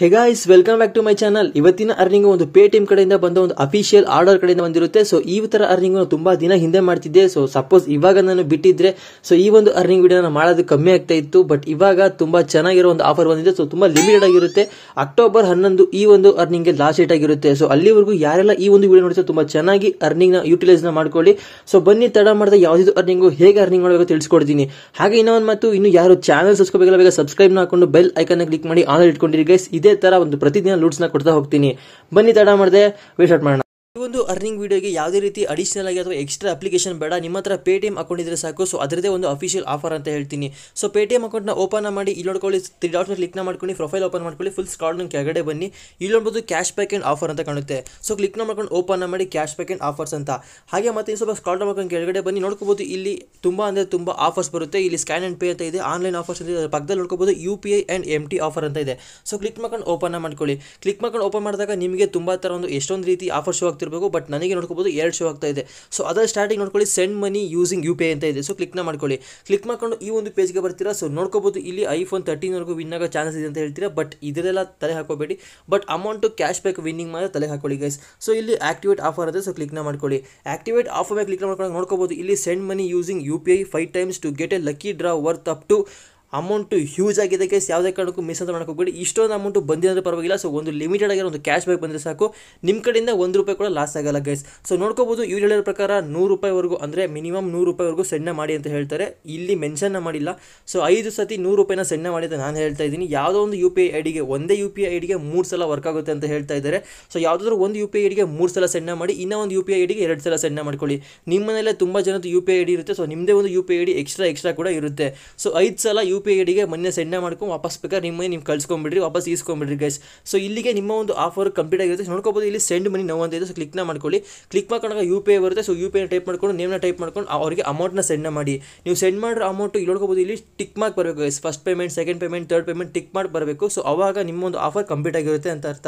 ಹೆಗಾಯ್ಸ್ welcome back to my channel ಇವತ್ತಿನ earning ಒಂದು Paytm ಕಡೆಯಿಂದ ಬಂದ ಒಂದು ಅಫಿಷಿಯಲ್ ಆರ್ಡರ್ ಕಡೆಯಿಂದ ಬಂದಿರುತ್ತೆ ಸೊ ಈ ತರ ಅರ್ನಿಂಗ್ ತುಂಬಾ ದಿನ ಹಿಂದೆ ಮಾಡ್ತಿದ್ದೆ ಸೊ ಸಪೋಸ್ ಇವಾಗ ನಾನು ಬಿಟ್ಟಿದ್ರೆ ಸೊ ಈ ಒಂದು ಅರ್ನಿಂಗ್ ವಿಡಿಯೋನ ಮಾಡೋದು ಕಮ್ಮಿ ಆಗ್ತಾ ಇತ್ತು ಬಟ್ ಇವಾಗ ತುಂಬಾ ಚೆನ್ನಾಗಿರೋ ಒಂದು ಆಫರ್ ಬಂದಿದೆ ಸೊ ತುಂಬಾ ಲಿಮಿಟೆಡ್ ಆಗಿರುತ್ತೆ ಅಕ್ಟೋಬರ್ ಹನ್ನೊಂದು ಈ ಒಂದು ಅರ್ನಿಂಗ್ ಗೆ ಲಾಸ್ಟ್ ಡೇಟ್ ಆಗಿರುತ್ತೆ ಸೊ ಅಲ್ಲಿವರೆಗೂ ಯಾರೆಲ್ಲ ಈ ಒಂದು ವಿಡಿಯೋ ನೋಡಿದ್ರೆ ತುಂಬಾ ಚೆನ್ನಾಗಿ ಅರ್ನಿಂಗ್ ನ ಯುಟಿಲೈಸ್ ನ ಮಾಡ್ಕೊಳ್ಳಿ ಸೊ ಬನ್ನಿ ತಡ ಮಾಡಿದ ಯಾವ್ದು ಅರ್ನಿಂಗ್ ಹೇಗೆ ಅರ್ನಿಂಗ್ ಮಾಡಬೇಕು ತಿಳಿಸ್ಕೊಡ್ತೀನಿ ಹಾಗೆ ಇನ್ನೊಂದು ಮತ್ತು ಇನ್ನು ಯಾರು ಚಾನಲ್ ಸಬ್ಸ್ಕ್ರೈಬ್ ಬೇಗ ಸಬ್ಸ್ಕ್ರೈಬ್ ಮಾಡ್ಕೊಂಡು ಬೆಲ್ ಐಕನ್ ಕ್ಲಿಕ್ ಮಾಡಿ ಆನ್ ಇಟ್ಕೊಂಡಿರಿ ಗೈಸ್ ಇದೆ ಇದೇ ತರ ಒಂದು ಪ್ರತಿದಿನ ಲೂಟ್ಸ್ ನ ಕೊಡ್ತಾ ಹೋಗ್ತೀನಿ ಬನ್ನಿ ತಡ ಮಾಡಿದೆ ಔಟ್ ಮಾಡೋಣ ಈ ಒಂದು ಅರ್ನಿಂಗ್ ವಿಡಿಯೋಗೆ ಯಾವುದೇ ರೀತಿ ಅಡಿಷನಲ್ ಆಗಿ ಅಥವಾ ಎಕ್ಸ್ಟ್ರಾ ಅಪ್ಲಿಕೇಶನ್ ಬೇಡ ನಿಮ್ಮ ಹತ್ರ ಪೇಟಿಎಂ ಅಕೌಂಟ್ ಇದ್ರೆ ಸಾಕು ಸೊ ಅದರದೇ ಒಂದು ಅಫಿಷಿಯಲ್ ಆಫರ್ ಅಂತ ಹೇಳ್ತೀನಿ ಸೊ ಅಕೌಂಟ್ ಅಕೌಂಟ್ನ ಓಪನ್ ಮಾಡಿ ಇಲ್ಲಿ ನೋಡ್ಕೊಳ್ಳಿ ತ್ರೀ ಡಾಟ್ಸ್ ಕ್ಲಿಕ್ನ ಮಾಡ್ಕೊಂಡು ಪ್ರೊಫೈಲ್ ಓಪನ್ ಮಾಡ್ಕೊಳ್ಳಿ ಫುಲ್ ಕಾಲ್ ಕೆಳಗಡೆ ಬನ್ನಿ ಇಲ್ಲಿ ನೋಡ್ಬೋದು ಕ್ಯಾಶ್ ಬ್ಯಾಕ್ ಆ್ಯಂಡ್ ಆಫರ್ ಅಂತ ಕಾಣುತ್ತೆ ಸೊ ಕ್ಲಿಕ್ ಮಾಡ್ಕೊಂಡು ಓಪನ್ ಮಾಡಿ ಕ್ಯಾಶ್ ಬ್ಯಾಕ್ ಆ್ಯಂಡ್ ಆಫರ್ಸ್ ಅಂತ ಹಾಗೆ ಮತ್ತೆ ಸ್ವಲ್ಪ ಸ್ಕಾಡ್ ಮಾಡ್ಕೊಂಡು ಕೆಳಗಡೆ ಬನ್ನಿ ನೋಡ್ಕೋಬೋದು ಇಲ್ಲಿ ತುಂಬ ಅಂದರೆ ತುಂಬ ಆಫರ್ಸ್ ಬರುತ್ತೆ ಇಲ್ಲಿ ಸ್ಕ್ಯಾನ್ ಆ್ಯಂಡ್ ಪೇ ಅಂತ ಇದೆ ಆನ್ಲೈನ್ ಆಫರ್ಸ್ ಅಂತ ಪಕ್ಕದಲ್ಲಿ ನೋಡ್ಕೋಬೋದು U P I and M T offer ಅಂತ ಇದೆ ಸೊ ಕ್ಲಿಕ್ ಮಾಡ್ಕೊಂಡು ಓಪನ್ ಮಾಡ್ಕೊಳ್ಳಿ ಕ್ಲಿಕ್ ಮಾಡ್ಕೊಂಡು ಓಪನ್ ಮಾಡಿದಾಗ ನಿಮಗೆ ತುಂಬ ಥರ ಒಂದು ಎಷ್ಟೊಂದು ರೀತಿ ಆಫರ್ ಶೋ ಬಟ್ ನನಗೆ ನೋಡ್ಕೋಬೋದು ಎರಡು ಶೋ ಆಗ್ತಾ ಇದೆ ಸೊ ಅದರ ಸ್ಟಾರ್ಟಿಂಗ್ ನೋಡ್ಕೊಳ್ಳಿ send money using U P ಅಂತ ಇದೆ ಸೊ ಕ್ಲಿಕ್ನ ಮಾಡ್ಕೊಳ್ಳಿ ಕ್ಲಿಕ್ ಮಾಡ್ಕೊಂಡು ಈ ಒಂದು ಪೇಜ್ಗೆ ಬರ್ತೀರಾ ಸೊ ನೋಡ್ಕೋಬೋದು ಇಲ್ಲಿ ಐಫೋನ್ ತರ್ಟೀನ್ವರೆಗೂ ವಿನ್ ಆಗೋ ಚಾನ್ಸ್ ಇದೆ ಅಂತ ಹೇಳ್ತೀರಾ ಬಟ್ ಇದರೆಲ್ಲ ತಲೆ ಹಾಕೋಬೇಡಿ but amount cash back winning ಮಾತ್ರ ತಲೆ ಹಾಕೊಳ್ಳಿ ಗೈಸ್ ಸೊ ಇಲ್ಲಿ ಆಕ್ಟಿವೇಟ್ ಆಫರ್ ಅದೇ ಸೊ ಕ್ಲಿಕ್ನ ಮಾಡ್ಕೊಳ್ಳಿ ಆಕ್ಟಿವೇಟ್ ಆಫರ್ ಮೇಲೆ ಕ್ಲಿಕ್ ಮಾಡ್ಕೊಂಡು ನೋಡ್ಕೋಬೋದು ಇಲ್ಲಿ send money using U P I five times to get a lucky draw worth up to amount huge ಆಗಿದೆ ಗೈಸ್ ಯಾವುದೇ ಕಾರಣಕ್ಕೂ ಮಿಸ್ ಅಂತ ಹೋಗಬೇಡಿ ಇಷ್ಟೊಂದು ಅಮೌಂಟ್ ಬಂದಿರೋದು ಪರವಾಗಿಲ್ಲ ಸೊ ಒಂದು ಲಿಮಿಟೆಡ್ ಆಗಿರೋ ಒಂದು ಕ್ಯಾಶ್ ಬ್ಯಾಕ್ ಬಂದರೆ ಸಾಕು ನಿಮ್ಮ ಕಡೆಯಿಂದ ಒಂದು ರೂಪಾಯಿ ಕೂಡ ಲಾಸ್ ಆಗಲ್ಲ ಗೈಸ್ ಸೊ ನೋಡ್ಕೋಬೋದು ಇವ್ರು ಹೇಳಿದ ಪ್ರಕಾರ ನೂರು ರೂಪಾಯಿವರೆಗೂ ಅಂದರೆ ಮಿನಿಮಮ್ ನೂರು ರೂಪಾಯಿವರೆಗೂ ಸೆಂಡ್ನ ಮಾಡಿ ಅಂತ ಹೇಳ್ತಾರೆ ಇಲ್ಲಿ ಮೆನ್ಷನ್ನ ಮಾಡಿಲ್ಲ ಸೊ ಐದು ಸತಿ ನೂರು ರೂಪಾಯಿನ ಸಣ್ಣ ಮಾಡಿ ಅಂತ ನಾನು ಹೇಳ್ತಾ ಇದ್ದೀನಿ ಯಾವುದೋ ಒಂದು ಯು ಪಿ ಐ ಐಡಿಗೆ ಒಂದೇ ಯು ಪಿ ಐ ಐಡಿಗೆ ಮೂರು ಸಲ ವರ್ಕ್ ಆಗುತ್ತೆ ಅಂತ ಹೇಳ್ತಾ ಇದ್ದಾರೆ ಸೊ ಯಾವುದಾದ್ರೂ ಒಂದು ಯು ಪಿ ಐ ಐಡಿಗೆ ಮೂರು ಸಲ ಸೆಂಡ್ನ ಮಾಡಿ ಇನ್ನೂ ಒಂದು ಯು ಪಿ ಐ ಐಡಿಗೆ ಎರಡು ಸಲ ಸಣ್ಣ ಮಾಡ್ಕೊಳ್ಳಿ ಮನೇಲೆ ತುಂಬ ಜನದ್ದು ಯು ಪಿ ಐ ಐಡಿ ಇರುತ್ತೆ ಸೊ ನಿಮ್ಮದೇ ಒಂದು U P I ID extra extra ಕೂಡ ಇರುತ್ತೆ ಸೊ ಐದು ಸಲ ಯು ಯು ಪಿ ಐ ಡಿಗೆ ಮೊನ್ನೆ ಸೆಂಡ್ ಮಾಡ್ಕೊಂಡು ವಾಪಸ್ ಬೇಕಾದ್ರೆ ನಿಮ್ಮ ಮನಿ ಕಳ್ಸ್ಕೊಂಡ್ಬಿಡ್ರಿ ವಾಪಸ್ ಈಸ್ಕೊಂಬಿಡ್ರಿ ಗೈಸ್ ಸೊ ಇಲ್ಲಿಗೆ ನಿಮ್ಮ ಒಂದು ಆಫರ್ ಕಂಪ್ಲೀಟ್ ಆಗಿರುತ್ತೆ ನೋಡ್ಕೋಬೋದು ಇಲ್ಲಿ ಸೆಂಡ್ ಮನಿ ನಾವು ಅಂತ ಇದೆ ಸೊ ಕ್ಲಿಕ್ನ ಮಾಡ್ಕೊಳ್ಳಿ ಕ್ಲಿಕ್ ಮಾಡ್ಕೊಂಡಾಗ ಯು ಪಿ ಐ ಬರುತ್ತೆ so U P I type ಮಾಡ್ಕೊಂಡು ನೇಮ್ನ ಟೈಪ್ ಮಾಡ್ಕೊಂಡು ಅವರಿಗೆ ಅಮೌಂಟ್ನ ಸೆಂಡ್ ಮಾಡಿ ನೀವು ಸೆಂಡ್ ಮಾಡಿರೋ ಅಮೌಂಟ್ ಇಲ್ಲಿ ನೋಡ್ಕೋಬೋದು ಇಲ್ಲಿ ಟಿಕ್ ಮಾರ್ಕ್ ಬರಬೇಕು guys first payment second payment third payment tick mark ಬರಬೇಕು ಸೊ ಅವಾಗ ನಿಮ್ಮ ಒಂದು ಆಫರ್ ಕಂಪ್ಲೀಟ್ ಆಗಿರುತ್ತೆ ಅಂತ ಅರ್ಥ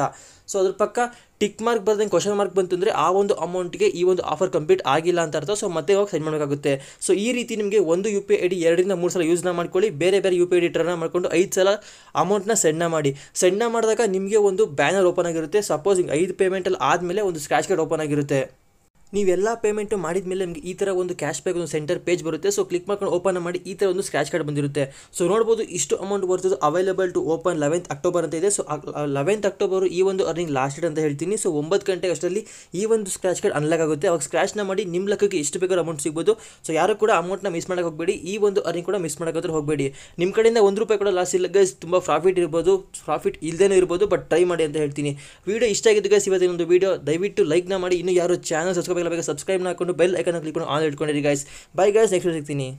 ಸೊ ಅದ್ರ ಪಕ್ಕ ಟಿಕ್ ಮಾರ್ಕ್ ಬರ್ದಂಗೆ ಕ್ವಶನ್ ಮಾರ್ಕ್ ಬಂತು ಆ ಒಂದು ಅಮೌಂಟ್ಗೆ ಈ ಒಂದು ಆಫರ್ ಕಂಪ್ಲೀಟ್ ಆಗಿಲ್ಲ ಅಂತ ಅರ್ಥ ಸೊ ಮತ್ತೆ ಹೋಗಿ ಸೆಂಡ್ ಮಾಡಬೇಕಾಗುತ್ತೆ ಸೊ ಈ ರೀತಿ ನಿಮಗೆ ಒಂದು ಯು ಪಿ ಐ ಡಿ ಎರಡರಿಂದ ಮೂರು ಸಲ ಯೂಸ್ನ ಮಾಡ್ಕೊಳ್ಳಿ ಬೇರೆ ಬೇರೆ ಯು ಪಿ ಐ ಮಾಡಿಕೊಂಡು ಐದು ಸಲ ಅಮೌಂಟ್ನ ಸೆಂಡ್ನ ಮಾಡಿ ಸೆಂಡ್ನ ಮಾಡಿದಾಗ ನಿಮಗೆ ಒಂದು ಬ್ಯಾನರ್ ಓಪನ್ ಆಗಿರುತ್ತೆ ಸಪೋಸ್ ಐದು ಪೇಮೆಂಟಲ್ಲಿ ಆದಮೇಲೆ ಒಂದು ಸ್ಕ್ರ್ಯಾಚ್ ಕಾರ್ಡ್ ಓಪನ್ ಆಗಿರುತ್ತೆ ನೀವೆಲ್ಲ ಪೇಮೆಂಟು ಮಾಡಿದ ಮೇಲೆ ನಿಮಗೆ ಈ ಥರ ಒಂದು ಕ್ಯಾಶ್ ಬ್ಯಾಕ್ ಒಂದು ಸೆಂಟರ್ ಪೇಜ್ ಬರುತ್ತೆ ಸೊ ಕ್ಲಿಕ್ ಮಾಡ್ಕೊಂಡು ಓಪನ್ ಮಾಡಿ ಈ ಥರ ಒಂದು ಸ್ಕ್ರಾಚ್ ಕಾರ್ಡ್ ಬಂದಿರುತ್ತೆ ಸೊ ನೋಡ್ಬೋದು ಇಷ್ಟು ಅಮೌಂಟ್ ಬರ್ತದೆ available to open eleventh October ಅಂತ ಇದೆ ಸೊ ಲೆವೆಂತ್ ಅಕ್ಟೋಬರ್ ಈ ಒಂದು ಅರ್ನಿಂಗ್ ಲಾಸ್ಟ್ ಡೇಟ್ ಅಂತ ಹೇಳ್ತೀನಿ ಸೊ ಒಂಬತ್ತು ಗಂಟೆ ಅಷ್ಟರಲ್ಲಿ ಈ ಒಂದು ಸ್ಕ್ರಾಚ್ ಕಾರ್ಡ್ ಅನ್ಲಾಕ್ ಆಗುತ್ತೆ ಅವಾಗ ಸ್ಕ್ರಾಚ್ನ ಮಾಡಿ ನಿಮ್ಮ ಲೆಕ್ಕಕ್ಕೆ ಎಷ್ಟು ಬೇಕಾದ್ರೂ ಅಮೌಂಟ್ ಸಿಗ್ಬೋದು ಸೊ ಯಾರು ಕೂಡ ಅಮೌಂಟ್ನ ಮಿಸ್ ಮಾಡೋಕೆ ಹೋಗಬೇಡಿ ಈ ಒಂದು ಅರ್ನಿಂಗ್ ಕೂಡ ಮಿಸ್ ಹೋದ್ರೆ ಹೋಗಬೇಡಿ ನಿಮ್ಮ ಕಡೆಯಿಂದ ಒಂದು ರೂಪಾಯಿ ಕೂಡ ಲಾಸ್ ಇಲ್ಲ ಗೈಸ್ ತುಂಬ ಪ್ರಾಫಿಟ್ ಇರ್ಬೋದು ಪ್ರಾಫಿಟ್ ಇಲ್ಲದೇ ಇರ್ಬೋದು ಬಟ್ ಟ್ರೈ ಮಾಡಿ ಅಂತ ಹೇಳ್ತೀನಿ ವೀಡಿಯೋ ಇಷ್ಟ ಆಗಿದ್ದು ಗೈಸ್ ಇವತ್ತಿನ ಒಂದು ವೀಡಿಯೋ ದಯವಿಟ್ಟು ಲೈಕ್ನ ಮಾಡಿ ಇನ್ನೂ ಯಾರು ಚಾನಲ್ ಸಬ್ಸ್ಕ್ರೈಬ್ లబిక సబ్స్క్రైబ్ నాకండి బెల్ ఐకాన్ క్లిక్ ఆల్ ఇట్ కొండి గాయ్స్ బై గాయ్స్ నెక్స్ట్ లో కలుస్తని